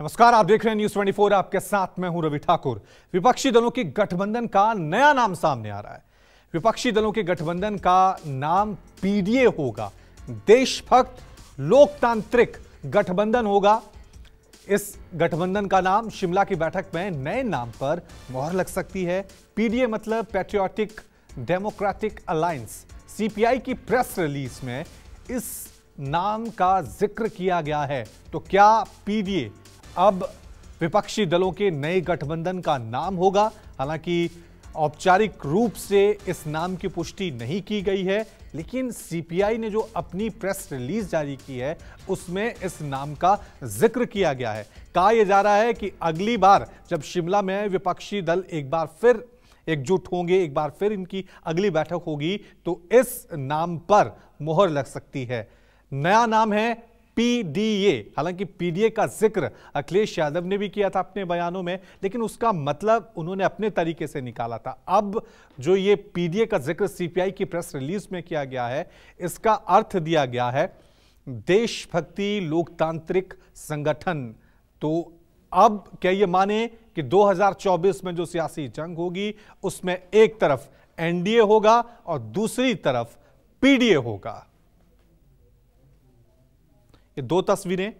नमस्कार आप देख रहे हैं न्यूज 24 आपके साथ मैं हूं रवि ठाकुर विपक्षी दलों के गठबंधन का नया नाम सामने आ रहा है विपक्षी दलों के गठबंधन का नाम पीडीए होगा देशभक्त लोकतांत्रिक गठबंधन होगा इस गठबंधन का नाम शिमला की बैठक में नए नाम पर मोहर लग सकती है पीडीए मतलब पैट्रियोटिक डेमोक्रेटिक अलायंस सीपीआई की प्रेस रिलीज में इस नाम का जिक्र किया गया है तो क्या पीडीए अब विपक्षी दलों के नए गठबंधन का नाम होगा हालांकि औपचारिक रूप से इस नाम की पुष्टि नहीं की गई है लेकिन सीपीआई ने जो अपनी प्रेस रिलीज जारी की है उसमें इस नाम का जिक्र किया गया है कहा यह जा रहा है कि अगली बार जब शिमला में विपक्षी दल एक बार फिर एकजुट होंगे एक बार फिर इनकी अगली बैठक होगी तो इस नाम पर मोहर लग सकती है नया नाम है पीडीए हालांकि पीडीए का जिक्र अखिलेश यादव ने भी किया था अपने बयानों में लेकिन उसका मतलब उन्होंने अपने तरीके से निकाला था अब जो ये पीडीए का जिक्र सीपीआई की प्रेस रिलीज में किया गया है इसका अर्थ दिया गया है देशभक्ति लोकतांत्रिक संगठन तो अब क्या ये माने कि 2024 में जो सियासी जंग होगी उसमें एक तरफ एनडीए होगा और दूसरी तरफ पीडीए होगा ये दो तस्वीरें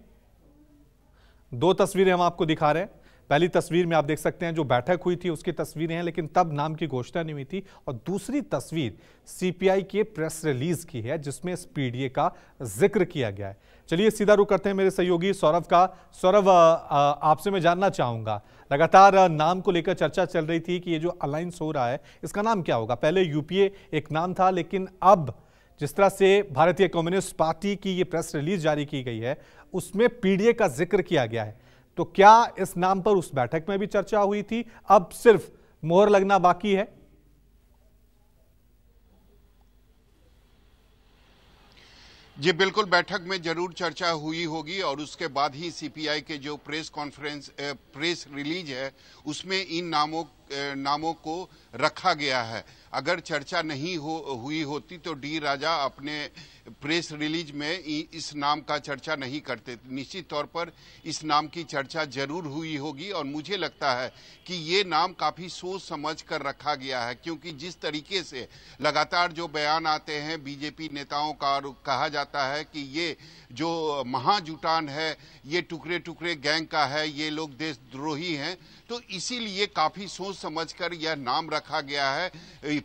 दो तस्वीरें हम आपको दिखा रहे हैं पहली तस्वीर में आप देख सकते हैं जो बैठक हुई थी उसकी तस्वीरें हैं लेकिन तब नाम की घोषणा नहीं हुई थी और दूसरी तस्वीर सीपीआई के प्रेस रिलीज की है जिसमें इस पीडीए का जिक्र किया गया है चलिए सीधा रुख करते हैं मेरे सहयोगी सौरभ का सौरभ आपसे मैं जानना चाहूंगा लगातार नाम को लेकर चर्चा चल रही थी कि ये जो अलायंस हो रहा है इसका नाम क्या होगा पहले यूपीए एक नाम था लेकिन अब जिस तरह से भारतीय कम्युनिस्ट पार्टी की ये प्रेस रिलीज जारी की गई है उसमें पीडीए का जिक्र किया गया है तो क्या इस नाम पर उस बैठक में भी चर्चा हुई थी अब सिर्फ मोहर लगना बाकी है जी बिल्कुल बैठक में जरूर चर्चा हुई होगी और उसके बाद ही सीपीआई के जो प्रेस कॉन्फ्रेंस प्रेस रिलीज है उसमें इन नामों नामों को रखा गया है अगर चर्चा नहीं हो हुई होती तो डी राजा अपने प्रेस रिलीज में इस नाम का चर्चा नहीं करते निश्चित तौर पर इस नाम की चर्चा जरूर हुई होगी और मुझे लगता है कि ये नाम काफ़ी सोच समझ कर रखा गया है क्योंकि जिस तरीके से लगातार जो बयान आते हैं बीजेपी नेताओं का और कहा जाता है कि ये जो महाजुटान है ये टुकड़े टुकड़े गैंग का है ये लोग देशद्रोही हैं तो इसीलिए काफी सोच समझकर यह नाम रखा गया है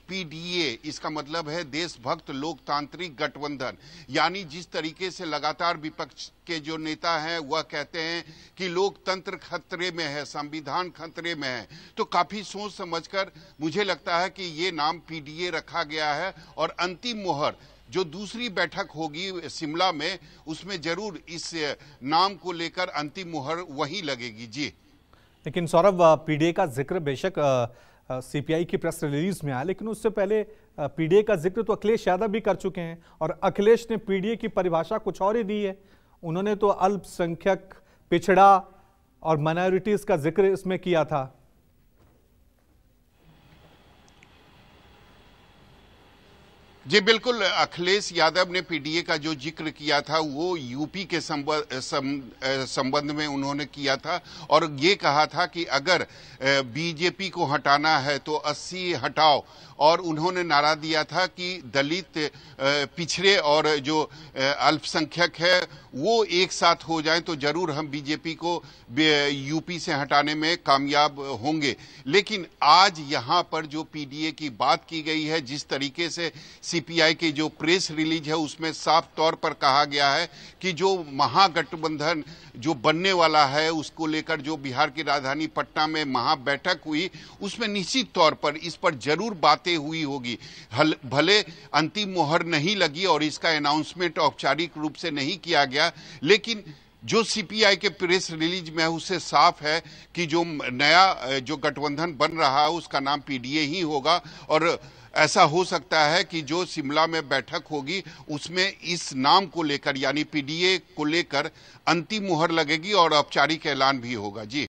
पीडीए इसका मतलब है देशभक्त लोकतांत्रिक गठबंधन यानी जिस तरीके से लगातार विपक्ष के जो नेता हैं वह कहते हैं कि लोकतंत्र खतरे में है संविधान खतरे में है तो काफी सोच समझकर मुझे लगता है कि ये नाम पीडीए रखा गया है और अंतिम मोहर जो दूसरी बैठक होगी शिमला में उसमें जरूर इस नाम को लेकर अंतिम मुहर वही लगेगी जी लेकिन सौरभ पीडीए का जिक्र बेशक सीपीआई की प्रेस रिलीज में आया लेकिन उससे पहले पीडीए का जिक्र तो अखिलेश यादव भी कर चुके हैं और अखिलेश ने पीडीए की परिभाषा कुछ और ही दी है उन्होंने तो अल्पसंख्यक पिछड़ा और माइनॉरिटीज़ का जिक्र इसमें किया था जी बिल्कुल अखिलेश यादव ने पीडीए का जो जिक्र किया था वो यूपी के संबंध में उन्होंने किया था और ये कहा था कि अगर बीजेपी को हटाना है तो 80 हटाओ और उन्होंने नारा दिया था कि दलित पिछड़े और जो अल्पसंख्यक है वो एक साथ हो जाएं तो जरूर हम बीजेपी को यूपी से हटाने में कामयाब होंगे लेकिन आज यहाँ पर जो पीडीए की बात की गई है जिस तरीके से सीपीआई की जो प्रेस रिलीज है उसमें साफ तौर पर कहा गया है कि जो महागठबंधन जो बनने वाला है उसको लेकर जो बिहार की राजधानी पटना में महाबैठक हुई उसमें निश्चित तौर पर इस पर जरूर बातें हुई होगी भले अंतिम मोहर नहीं लगी और इसका अनाउंसमेंट औपचारिक रूप से नहीं किया गया लेकिन जो सीपीआई के प्रेस रिलीज में है उससे साफ है कि जो नया जो गठबंधन बन रहा है उसका नाम पीडीए ही होगा और ऐसा हो सकता है कि जो शिमला में बैठक होगी उसमें इस नाम को लेकर यानी पीडीए को लेकर अंतिम मुहर लगेगी और औपचारिक ऐलान भी होगा जी